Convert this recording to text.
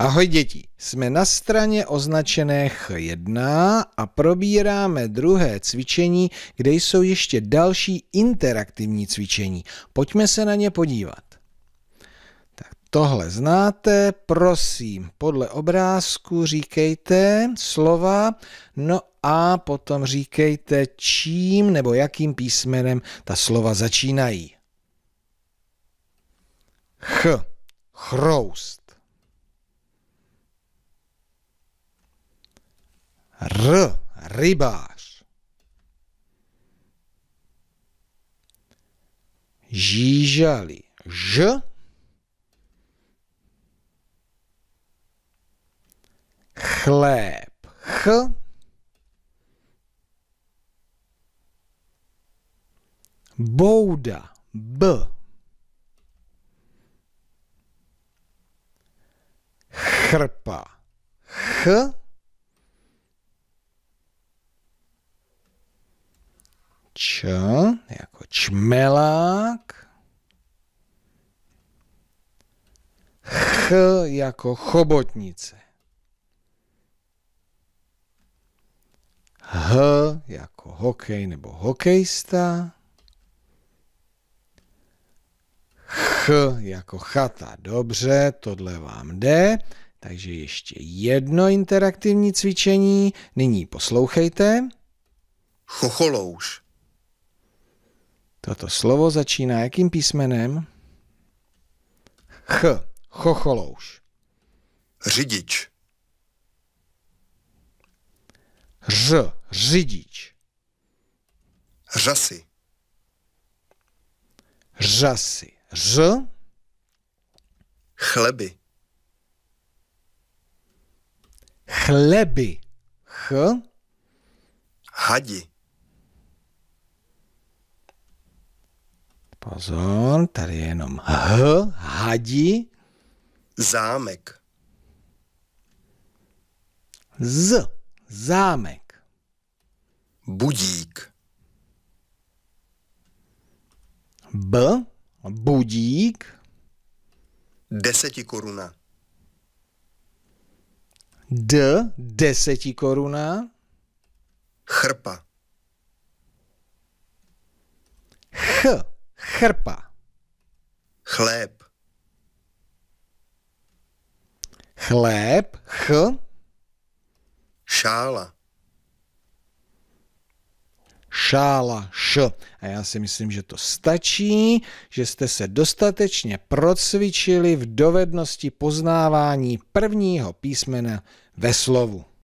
Ahoj děti, jsme na straně označené Ch1 a probíráme druhé cvičení, kde jsou ještě další interaktivní cvičení. Pojďme se na ně podívat. Tak tohle znáte, prosím, podle obrázku říkejte slova, no a potom říkejte čím nebo jakým písmenem ta slova začínají. Ch, chroust R. Rybář. Žížali. Ž. Chléb. Ch. Bouda. B. Chrpa. Ch. Č jako čmelák. Ch jako chobotnice. H jako hokej nebo hokejista. Ch jako chata. Dobře, tohle vám jde. Takže ještě jedno interaktivní cvičení. Nyní poslouchejte. Chocholouš. Toto slovo začíná jakým písmenem? Ch. Chocholouš. Řidič. Ř. Řidič. Řasy. Řasy. Ř. Chleby. Chleby. Ch. Hadi. Pozor, tady je jenom h, hadi. Zámek. Z, zámek. Budík. B, budík. koruna D, koruna Chrpa. Ch, Chrpa. Chléb. Chléb. Ch. Šála. Šála. Š. A já si myslím, že to stačí, že jste se dostatečně procvičili v dovednosti poznávání prvního písmena ve slovu.